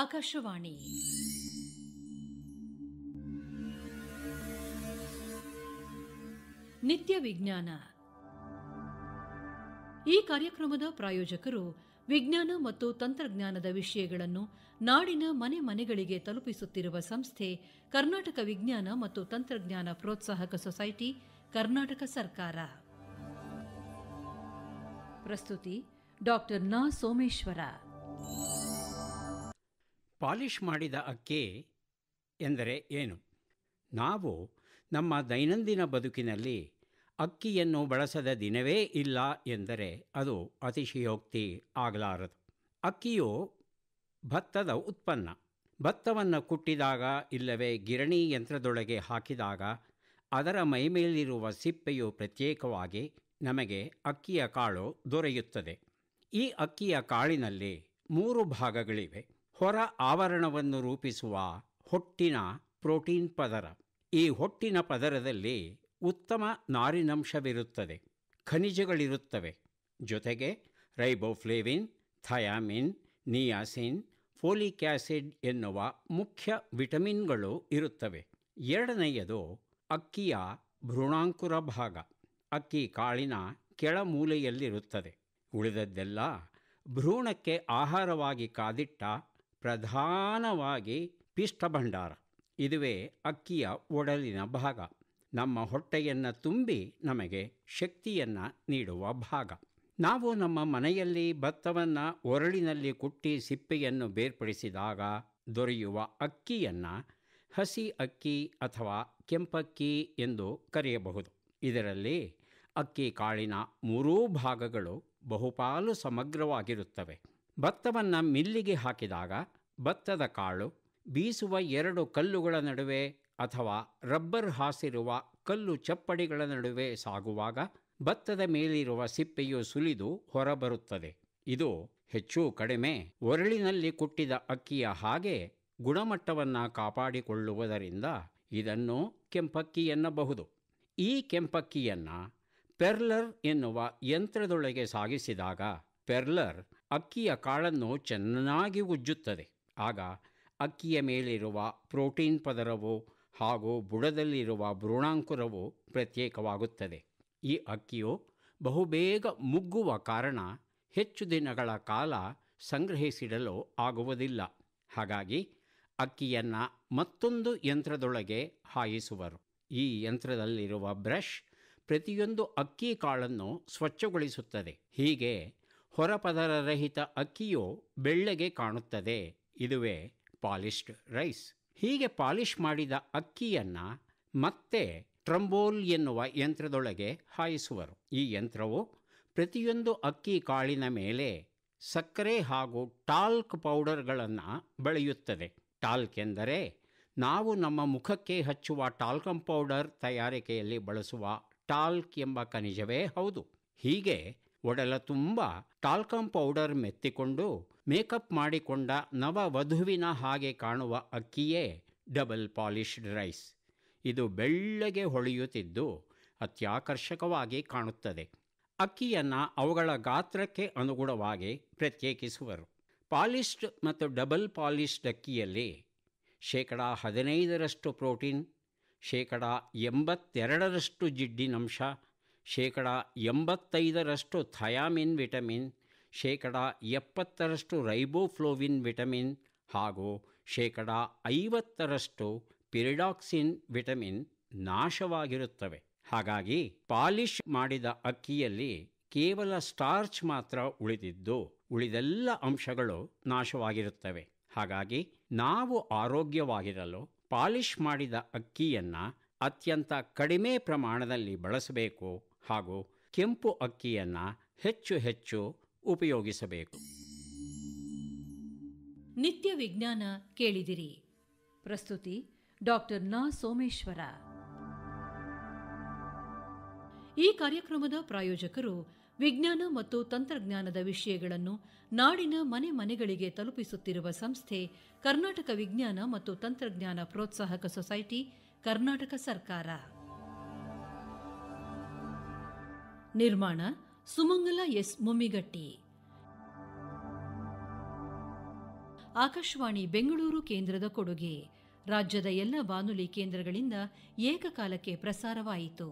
ಆಕಾಶವಾಣಿ ನಿತ್ಯ ವಿಜ್ಞಾನ ಈ ಕಾರ್ಯಕ್ರಮದ ಪ್ರಾಯೋಜಕರು ವಿಜ್ಞಾನ ಮತ್ತು ತಂತ್ರಜ್ಞಾನದ ವಿಷಯಗಳನ್ನು ನಾಡಿನ ಮನೆ ಮನೆಗಳಿಗೆ ತಲುಪಿಸುತ್ತಿರುವ ಸಂಸ್ಥೆ ಕರ್ನಾಟಕ ವಿಜ್ಞಾನ ಮತ್ತು ತಂತ್ರಜ್ಞಾನ ಪ್ರೋತ್ಸಾಹಕ ಸೊಸೈಟಿ ಕರ್ನಾಟಕ ಸರ್ಕಾರ ಪ್ರಸ್ತುತಿ ಡಾಕ್ಟರ್ ನ ಸೋಮೇಶ್ವರ ಪಾಲಿಶ್ ಮಾಡಿದ ಅಕ್ಕಿ ಎಂದರೆ ಏನು ನಾವು ನಮ್ಮ ದೈನಂದಿನ ಬದುಕಿನಲ್ಲಿ ಅಕ್ಕಿಯನ್ನು ಬಳಸದ ದಿನವೇ ಇಲ್ಲ ಎಂದರೆ ಅದು ಅತಿಶಯೋಕ್ತಿ ಆಗಲಾರದು ಅಕ್ಕಿಯು ಭತ್ತದ ಉತ್ಪನ್ನ ಭತ್ತವನ್ನು ಕುಟ್ಟಿದಾಗ ಇಲ್ಲವೇ ಗಿರಣಿ ಯಂತ್ರದೊಳಗೆ ಹಾಕಿದಾಗ ಅದರ ಮೈಮೇಲಿರುವ ಸಿಪ್ಪೆಯು ಪ್ರತ್ಯೇಕವಾಗಿ ನಮಗೆ ಅಕ್ಕಿಯ ಕಾಳು ದೊರೆಯುತ್ತದೆ ಈ ಅಕ್ಕಿಯ ಕಾಳಿನಲ್ಲಿ ಮೂರು ಭಾಗಗಳಿವೆ ಹೊರ ಆವರಣವನ್ನು ರೂಪಿಸುವ ಹೊಟ್ಟಿನ ಪ್ರೋಟೀನ್ ಪದರ ಈ ಹೊಟ್ಟಿನ ಪದರದಲ್ಲಿ ಉತ್ತಮ ನಾರಿನಂಶವಿರುತ್ತದೆ ಖನಿಜಗಳಿರುತ್ತವೆ ಜೊತೆಗೆ riboflavin thiamine niacin folic acid ಎನ್ನುವ ಮುಖ್ಯ ವಿಟಮಿನ್ಗಳು ಇರುತ್ತವೆ ಎರಡನೆಯದು ಅಕ್ಕಿಯ ಭ್ರೂಣಾಂಕುರ ಭಾಗ ಅಕ್ಕಿ ಕಾಳಿನ ಕೆಳಮೂಲೆಯಲ್ಲಿರುತ್ತದೆ ಉಳಿದದ್ದೆಲ್ಲ ಭ್ರೂಣಕ್ಕೆ ಆಹಾರವಾಗಿ ಕಾದಿಟ್ಟ ಪ್ರಧಾನವಾಗಿ ಪಿಷ್ಟಭಂಡಾರ ಇದುವೇ ಅಕ್ಕಿಯ ಒಡಲಿನ ಭಾಗ ನಮ್ಮ ಹೊಟ್ಟೆಯನ್ನು ತುಂಬಿ ನಮಗೆ ಶಕ್ತಿಯನ್ನು ನೀಡುವ ಭಾಗ ನಾವು ನಮ್ಮ ಮನೆಯಲ್ಲಿ ಭತ್ತವನ್ನು ಒರಳಿನಲ್ಲಿ ಕುಟ್ಟಿ ಸಿಪ್ಪೆಯನ್ನು ಬೇರ್ಪಡಿಸಿದಾಗ ದೊರೆಯುವ ಅಕ್ಕಿಯನ್ನು ಹಸಿ ಅಕ್ಕಿ ಅಥವಾ ಕೆಂಪಕ್ಕಿ ಎಂದು ಕರೆಯಬಹುದು ಇದರಲ್ಲಿ ಅಕ್ಕಿ ಕಾಳಿನ ಮೂರೂ ಭಾಗಗಳು ಬಹುಪಾಲು ಸಮಗ್ರವಾಗಿರುತ್ತವೆ ಭತ್ತವನ್ನು ಮಿಲ್ಲಿಗೆ ಹಾಕಿದಾಗ ಭತ್ತದ ಕಾಳು ಬೀಸುವ ಎರಡು ಕಲ್ಲುಗಳ ನಡುವೆ ಅಥವಾ ರಬ್ಬರ್ ಹಾಸಿರುವ ಕಲ್ಲು ಚಪ್ಪಡಿಗಳ ನಡುವೆ ಸಾಗುವಾಗ ಭತ್ತದ ಮೇಲಿರುವ ಸಿಪ್ಪೆಯು ಸುಲಿದು ಹೊರಬರುತ್ತದೆ ಇದು ಹೆಚ್ಚು ಕಡಿಮೆ ಒರಳಿನಲ್ಲಿ ಕುಟ್ಟಿದ ಅಕ್ಕಿಯ ಹಾಗೆ ಗುಣಮಟ್ಟವನ್ನು ಕಾಪಾಡಿಕೊಳ್ಳುವುದರಿಂದ ಇದನ್ನು ಕೆಂಪಕ್ಕಿ ಎನ್ನಬಹುದು ಈ ಕೆಂಪಕ್ಕಿಯನ್ನು ಪೆರ್ಲರ್ ಎನ್ನುವ ಯಂತ್ರದೊಳಗೆ ಸಾಗಿಸಿದಾಗ ಪೆರ್ಲರ್ ಅಕ್ಕಿಯ ಕಾಳನ್ನು ಚೆನ್ನಾಗಿ ಉಜ್ಜುತ್ತದೆ ಆಗ ಅಕ್ಕಿಯ ಮೇಲಿರುವ ಪ್ರೋಟೀನ್ ಪದರವು ಹಾಗೂ ಬುಡದಲ್ಲಿರುವ ಭ್ರೂಣಾಂಕುರವು ಪ್ರತ್ಯೇಕವಾಗುತ್ತದೆ ಈ ಅಕ್ಕಿಯು ಬಹುಬೇಗ ಮುಗ್ಗುವ ಕಾರಣ ಹೆಚ್ಚು ದಿನಗಳ ಕಾಲ ಸಂಗ್ರಹಿಸಿಡಲು ಆಗುವುದಿಲ್ಲ ಹಾಗಾಗಿ ಅಕ್ಕಿಯನ್ನು ಮತ್ತೊಂದು ಯಂತ್ರದೊಳಗೆ ಹಾಯಿಸುವರು ಈ ಯಂತ್ರದಲ್ಲಿರುವ ಬ್ರಷ್ ಪ್ರತಿಯೊಂದು ಅಕ್ಕಿ ಕಾಳನ್ನು ಸ್ವಚ್ಛಗೊಳಿಸುತ್ತದೆ ಹೀಗೆ ಹೊರಪದರರಹಿತ ಅಕ್ಕಿಯು ಬೆಳ್ಳಗೆ ಕಾಣುತ್ತದೆ ಇದುವೇ ಪಾಲಿಶ್ಡ್ ರೈಸ್ ಹೀಗೆ ಪಾಲಿಶ್ ಮಾಡಿದ ಅಕ್ಕಿಯನ್ನು ಮತ್ತೆ ಟ್ರಂಬೋಲ್ ಎನ್ನುವ ಯಂತ್ರದೊಳಗೆ ಹಾಯಿಸುವರು ಈ ಯಂತ್ರವು ಪ್ರತಿಯೊಂದು ಅಕ್ಕಿ ಕಾಳಿನ ಮೇಲೆ ಸಕ್ಕರೆ ಹಾಗೂ ಟಾಲ್ಕ್ ಪೌಡರ್ಗಳನ್ನು ಬೆಳೆಯುತ್ತದೆ ಟಾಲ್ಕ್ ಎಂದರೆ ನಾವು ನಮ್ಮ ಮುಖಕ್ಕೆ ಹಚ್ಚುವ ಟಾಲ್ಕಂ ಪೌಡರ್ ತಯಾರಿಕೆಯಲ್ಲಿ ಬಳಸುವ ಟಾಲ್ಕ್ ಎಂಬ ಖನಿಜವೇ ಹೌದು ಹೀಗೆ ಒಡಲ ತುಂಬ ಟಾಲ್ಕಮ್ ಪೌಡರ್ ಮೆತ್ತಿಕೊಂಡು ಮೇಕಪ್ ಮಾಡಿಕೊಂಡ ನವ ವಧುವಿನ ಹಾಗೆ ಕಾಣುವ ಅಕ್ಕಿಯೇ ಡಬಲ್ ಪಾಲಿಶ್ಡ್ ರೈಸ್ ಇದು ಬೆಳ್ಳಗೆ ಹೊಳೆಯುತ್ತಿದ್ದು ಅತ್ಯಾಕರ್ಷಕವಾಗಿ ಕಾಣುತ್ತದೆ ಅಕ್ಕಿಯನ್ನು ಅವುಗಳ ಗಾತ್ರಕ್ಕೆ ಅನುಗುಣವಾಗಿ ಪ್ರತ್ಯೇಕಿಸುವರು ಪಾಲಿಶ್ಡ್ ಮತ್ತು ಡಬಲ್ ಪಾಲಿಶ್ಡ್ ಅಕ್ಕಿಯಲ್ಲಿ ಶೇಕಡ ಹದಿನೈದರಷ್ಟು ಪ್ರೋಟೀನ್ ಶೇಕಡ ಎಂಬತ್ತೆರಡರಷ್ಟು ಜಿಡ್ಡಿನಂಶ ಶೇಕಡ ಎಂಬತ್ತೈದರಷ್ಟು ಥಯಾಮಿನ್ ವಿಟಮಿನ್ ಶೇಕಡಾ ಎಪ್ಪತ್ತರಷ್ಟು ರೈಬೋಫ್ಲೋವಿನ್ ವಿಟಮಿನ್ ಹಾಗೂ ಶೇಕಡ ಐವತ್ತರಷ್ಟು ಪಿರಿಡಾಕ್ಸಿನ್ ವಿಟಮಿನ್ ನಾಶವಾಗಿರುತ್ತವೆ ಹಾಗಾಗಿ ಪಾಲಿಷ್ ಮಾಡಿದ ಅಕ್ಕಿಯಲ್ಲಿ ಕೇವಲ ಸ್ಟಾರ್ಚ್ ಮಾತ್ರ ಉಳಿದಿದ್ದು ಉಳಿದೆಲ್ಲ ಅಂಶಗಳು ನಾಶವಾಗಿರುತ್ತವೆ ಹಾಗಾಗಿ ನಾವು ಆರೋಗ್ಯವಾಗಿರಲು ಪಾಲಿಷ್ ಮಾಡಿದ ಅಕ್ಕಿಯನ್ನು ಅತ್ಯಂತ ಕಡಿಮೆ ಪ್ರಮಾಣದಲ್ಲಿ ಬಳಸಬೇಕು ಹಾಗೂ ಕೆಂಪು ಅಕ್ಕಿಯನ್ನು ಹೆಚ್ಚು ಹೆಚ್ಚು ಉಪಯೋಗಿಸಬೇಕು ನಿತ್ಯ ವಿಜ್ಞಾನ ಕೇಳಿದಿರಿ ಪ್ರಸ್ತುತಿ ಡಾಕ್ಟರ್ ನ ಸೋಮೇಶ್ವರ ಈ ಕಾರ್ಯಕ್ರಮದ ಪ್ರಾಯೋಜಕರು ವಿಜ್ಞಾನ ಮತ್ತು ತಂತ್ರಜ್ಞಾನದ ವಿಷಯಗಳನ್ನು ನಾಡಿನ ಮನೆ ಮನೆಗಳಿಗೆ ತಲುಪಿಸುತ್ತಿರುವ ಸಂಸ್ಥೆ ಕರ್ನಾಟಕ ವಿಜ್ಞಾನ ಮತ್ತು ತಂತ್ರಜ್ಞಾನ ಪ್ರೋತ್ಸಾಹಕ ಸೊಸೈಟಿ ಕರ್ನಾಟಕ ಸರ್ಕಾರ ನಿರ್ಮಾಣ ಸುಮಂಗಲ ಎಸ್ ಮುಮ್ಮಿಗಟ್ಟಿ ಆಕಾಶವಾಣಿ ಬೆಂಗಳೂರು ಕೇಂದ್ರದ ಕೊಡುಗೆ ರಾಜ್ಯದ ಎಲ್ಲ ಬಾನುಲಿ ಕೇಂದ್ರಗಳಿಂದ ಏಕಕಾಲಕ್ಕೆ ಪ್ರಸಾರವಾಯಿತು